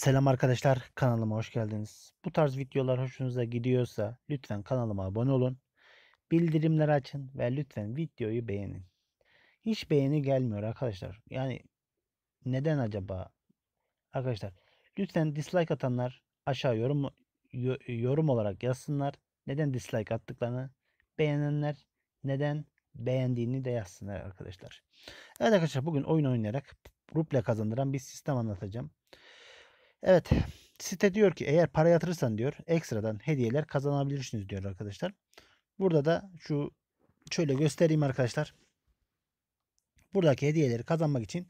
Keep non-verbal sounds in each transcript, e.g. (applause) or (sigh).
Selam arkadaşlar kanalıma hoş geldiniz. Bu tarz videolar hoşunuza gidiyorsa lütfen kanalıma abone olun. Bildirimleri açın ve lütfen videoyu beğenin. Hiç beğeni gelmiyor arkadaşlar. Yani neden acaba? Arkadaşlar lütfen dislike atanlar aşağı yorum yorum olarak yazsınlar. Neden dislike attıklarını beğenenler neden beğendiğini de yazsınlar arkadaşlar. Evet arkadaşlar bugün oyun oynayarak ruble kazandıran bir sistem anlatacağım. Evet site diyor ki eğer para yatırırsan diyor ekstradan hediyeler kazanabilirsiniz diyor arkadaşlar. Burada da şu şöyle göstereyim arkadaşlar. Buradaki hediyeleri kazanmak için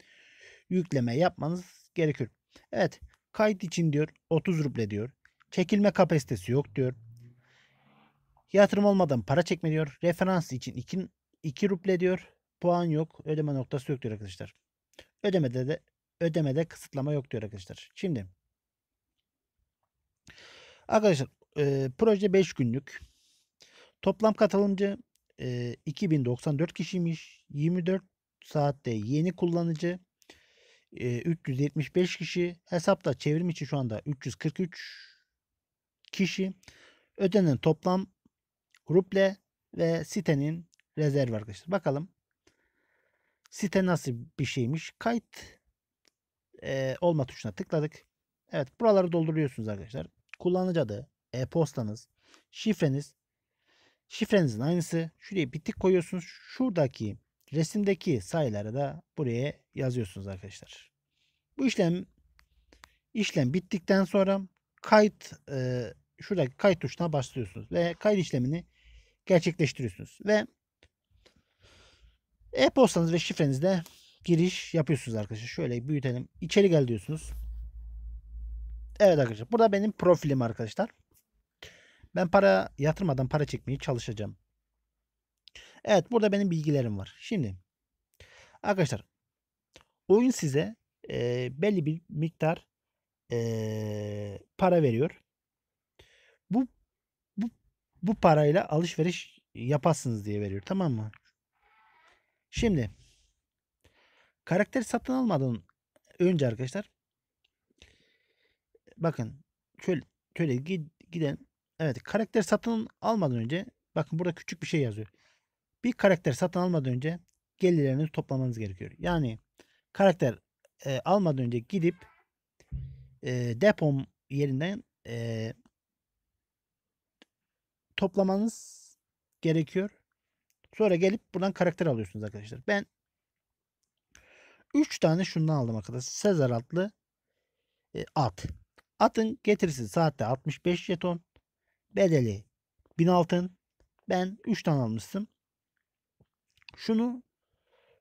yükleme yapmanız gerekiyor. Evet kayıt için diyor 30 ruble diyor. Çekilme kapasitesi yok diyor. Yatırım olmadan para çekme diyor. Referans için 2, 2 ruble diyor. Puan yok. Ödeme noktası yok diyor arkadaşlar. Ödemede de ödemede kısıtlama yok diyor arkadaşlar. Şimdi Arkadaşlar e, proje 5 günlük. Toplam katılımcı e, 2094 kişiymiş. 24 saatte yeni kullanıcı e, 375 kişi. Hesapta çevrim içi şu anda 343 kişi. Ödenen toplam ruble ve sitenin rezerv arkadaşlar. Bakalım site nasıl bir şeymiş. Kayıt e, olma tuşuna tıkladık. Evet buraları dolduruyorsunuz arkadaşlar kullanıcı adı, e-postanız, şifreniz. Şifrenizin aynısı. Şuraya bir tık koyuyorsunuz. Şuradaki resimdeki sayıları da buraya yazıyorsunuz arkadaşlar. Bu işlem işlem bittikten sonra kayıt e, şuradaki kayıt tuşuna başlıyorsunuz ve kayıt işlemini gerçekleştiriyorsunuz ve e-postanız ve şifrenizle giriş yapıyorsunuz arkadaşlar. Şöyle büyütelim. İçeri gel diyorsunuz. Evet arkadaşlar. Burada benim profilim arkadaşlar. Ben para yatırmadan para çekmeye çalışacağım. Evet burada benim bilgilerim var. Şimdi arkadaşlar oyun size e, belli bir miktar e, para veriyor. Bu, bu bu parayla alışveriş yaparsınız diye veriyor. Tamam mı? Şimdi karakter satın almadan önce arkadaşlar bakın şöyle şöyle giden evet karakter satın almadan önce bakın burada küçük bir şey yazıyor. Bir karakter satın almadan önce gelirlerinizi toplamanız gerekiyor. Yani karakter e, almadan önce gidip e, depom yerinden e, toplamanız gerekiyor. Sonra gelip buradan karakter alıyorsunuz arkadaşlar. Ben 3 tane şundan aldım arkadaşlar. Sezar adlı e, at. Atın getirisi saatte 65 jeton. Bedeli 1000 altın. Ben 3 tane almıştım. Şunu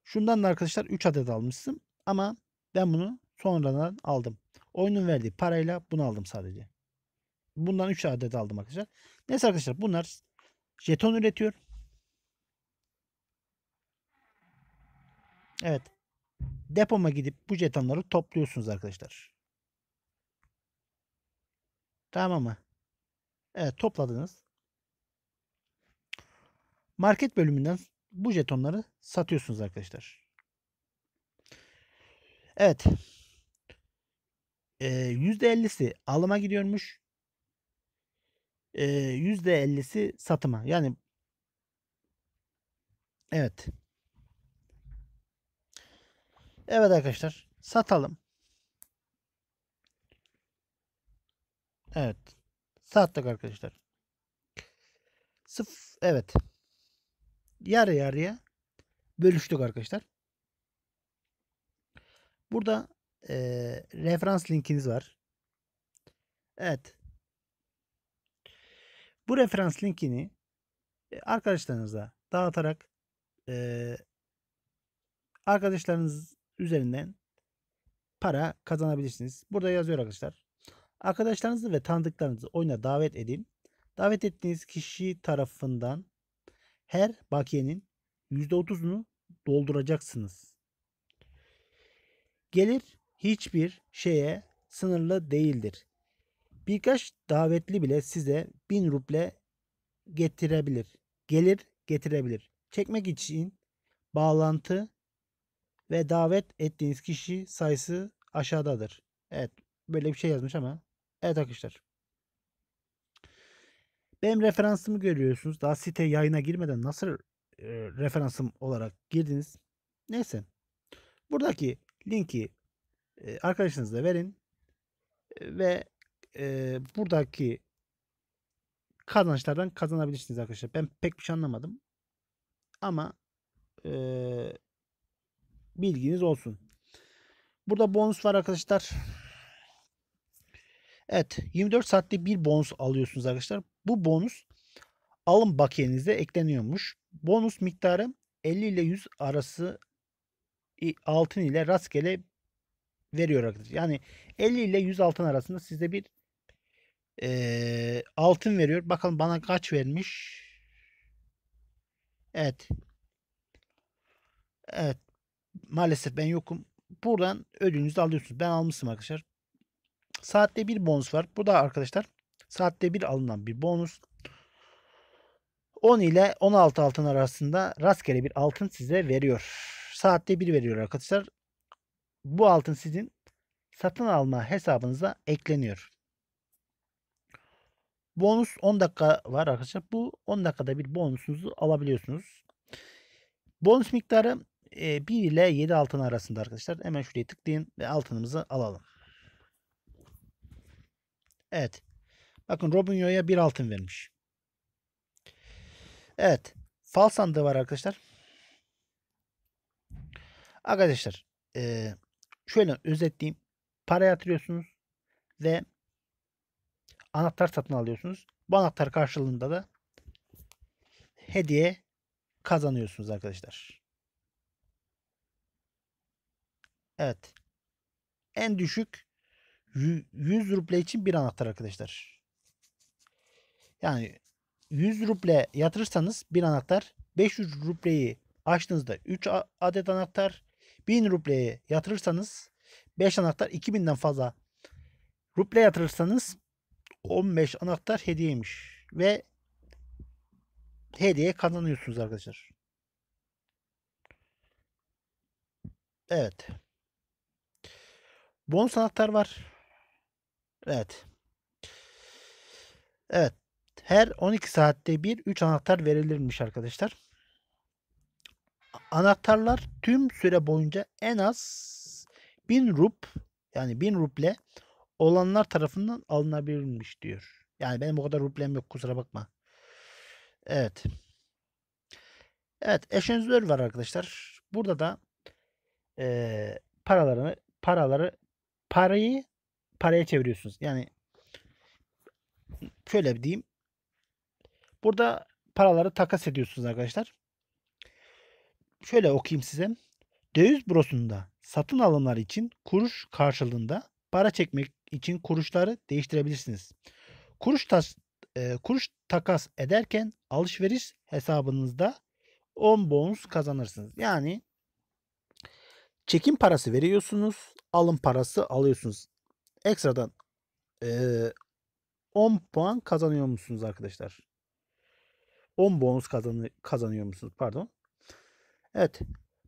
şundan da arkadaşlar 3 adet almıştım. Ama ben bunu sonradan aldım. Oyunun verdiği parayla bunu aldım sadece. Bundan 3 adet aldım arkadaşlar. Neyse arkadaşlar bunlar jeton üretiyor. Evet. Depoma gidip bu jetonları topluyorsunuz arkadaşlar. Tamam mı? Evet topladınız. Market bölümünden bu jetonları satıyorsunuz arkadaşlar. Evet. Ee, %50'si alıma gidiyormuş. Ee, %50'si satıma. Yani evet. Evet arkadaşlar satalım. Evet. Sağ arkadaşlar. Sıf evet. Yarı yarıya bölüştük arkadaşlar. Burada e, referans linkiniz var. Evet. Bu referans linkini e, arkadaşlarınıza dağıtarak e, arkadaşlarınız üzerinden para kazanabilirsiniz. Burada yazıyor arkadaşlar. Arkadaşlarınızı ve tanıdıklarınızı oyuna davet edin. Davet ettiğiniz kişi tarafından her bakiyenin %30'unu dolduracaksınız. Gelir hiçbir şeye sınırlı değildir. Birkaç davetli bile size 1000 ruble getirebilir. Gelir getirebilir. Çekmek için bağlantı ve davet ettiğiniz kişi sayısı aşağıdadır. Evet böyle bir şey yazmış ama Evet arkadaşlar. Benim referansımı görüyorsunuz. Daha site yayına girmeden nasıl e, referansım olarak girdiniz. Neyse. Buradaki linki e, arkadaşınıza verin. E, ve e, buradaki kazançlardan kazanabilirsiniz arkadaşlar. Ben pek bir şey anlamadım. Ama e, bilginiz olsun. Burada bonus var arkadaşlar. Evet 24 saatte bir bonus alıyorsunuz arkadaşlar. Bu bonus alım bakiyenizde ekleniyormuş. Bonus miktarı 50 ile 100 arası altın ile rastgele veriyor arkadaşlar. Yani 50 ile 100 altın arasında size bir e, altın veriyor. Bakalım bana kaç vermiş. Evet. Evet. Maalesef ben yokum. Buradan ödülünüzü alıyorsunuz. Ben almışım arkadaşlar. Saatte bir bonus var. Bu da arkadaşlar saatte bir alınan bir bonus. 10 ile 16 altın arasında rastgele bir altın size veriyor. Saatte bir veriyor arkadaşlar. Bu altın sizin satın alma hesabınıza ekleniyor. Bonus 10 dakika var arkadaşlar. Bu 10 dakikada bir bonusunuzu alabiliyorsunuz. Bonus miktarı 1 ile 7 altın arasında arkadaşlar. Hemen şuraya tıklayın ve altınımızı alalım. Evet. Bakın Robinho'ya bir altın vermiş. Evet. Fal sandığı var arkadaşlar. Arkadaşlar e, şöyle özetleyeyim. Para yatırıyorsunuz ve anahtar satın alıyorsunuz. Bu anahtar karşılığında da hediye kazanıyorsunuz arkadaşlar. Evet. En düşük 100 ruble için bir anahtar arkadaşlar. Yani 100 ruble yatırırsanız bir anahtar, 500 rubleyi açtığınızda 3 adet anahtar, 1000 rubleyi yatırırsanız 5 anahtar 2000'den fazla ruble yatırırsanız 15 anahtar hediyeymiş ve hediye kazanıyorsunuz arkadaşlar. Evet. Bonus anahtar var. Evet. Evet. Her 12 saatte bir 3 anahtar verilirmiş arkadaşlar. Anahtarlar tüm süre boyunca en az 1000 rup yani 1000 ruble olanlar tarafından alınabilirmiş diyor. Yani benim o kadar rublem yok kusura bakma. Evet. Evet eşenzör var arkadaşlar. Burada da e, paralarını paraları parayı paraya çeviriyorsunuz. Yani şöyle diyeyim. Burada paraları takas ediyorsunuz arkadaşlar. Şöyle okuyayım size. Döviz brosunda satın alımlar için kuruş karşılığında para çekmek için kuruşları değiştirebilirsiniz. Kuruş, tas, e, kuruş takas ederken alışveriş hesabınızda 10 bonus kazanırsınız. Yani çekim parası veriyorsunuz, alım parası alıyorsunuz ekstradan e, 10 puan kazanıyor musunuz arkadaşlar? 10 bonus kazanı, kazanıyor musunuz? Pardon. Evet.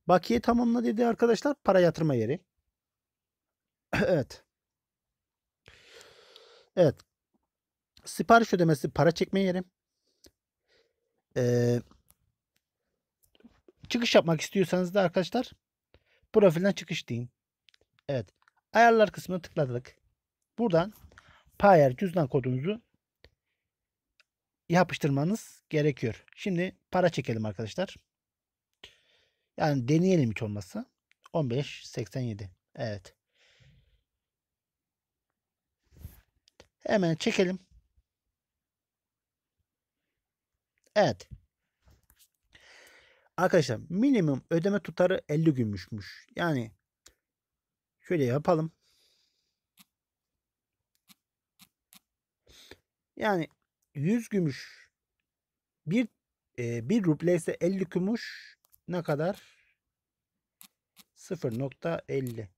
Bakiye tamamla dedi arkadaşlar. Para yatırma yeri. (clears throat) evet. Evet. Sipariş ödemesi para çekme yeri. Ee, çıkış yapmak istiyorsanız da arkadaşlar profilden çıkış deyin. Evet. Ayarlar kısmına tıkladık. Buradan payer cüzdan kodunuzu yapıştırmanız gerekiyor. Şimdi para çekelim arkadaşlar. Yani deneyelim hiç olmazsa. 15.87. Evet. Hemen çekelim. Evet. Arkadaşlar minimum ödeme tutarı 50 gümüşmüş. Yani şöyle yapalım. Yani 100 gümüş bir e, bir ruble ise 50 gümüş ne kadar? 0.50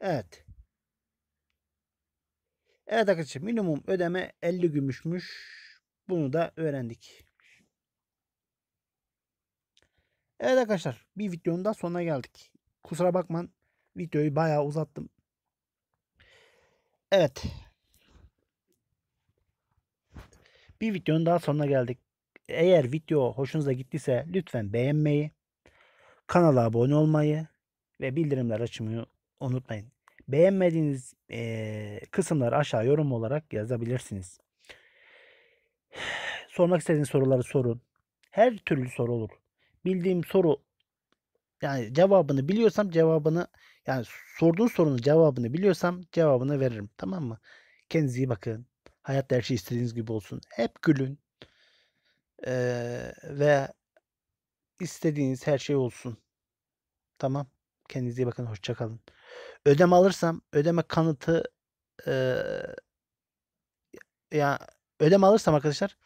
Evet. Evet arkadaşlar minimum ödeme 50 gümüşmüş. Bunu da öğrendik. Evet arkadaşlar bir videonun da sonuna geldik. Kusura bakmayın. Videoyu bayağı uzattım. Evet. Bir videonun daha sonuna geldik. Eğer video hoşunuza gittiyse lütfen beğenmeyi, kanala abone olmayı ve bildirimler açmayı unutmayın. Beğenmediğiniz e, kısımları aşağı yorum olarak yazabilirsiniz. (sighs) Sormak istediğiniz soruları sorun. Her türlü soru olur. Bildiğim soru yani cevabını biliyorsam cevabını yani sorduğun sorunun cevabını biliyorsam cevabını veririm. Tamam mı? Kendinize iyi bakın. Hayat her şey istediğiniz gibi olsun. Hep gülün. Ee, ve istediğiniz her şey olsun. Tamam. Kendinize iyi bakın. Hoşçakalın. Ödeme alırsam ödeme kanıtı e, ya ödeme alırsam arkadaşlar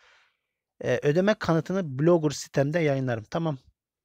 e, ödeme kanıtını blogger sitemde yayınlarım. Tamam.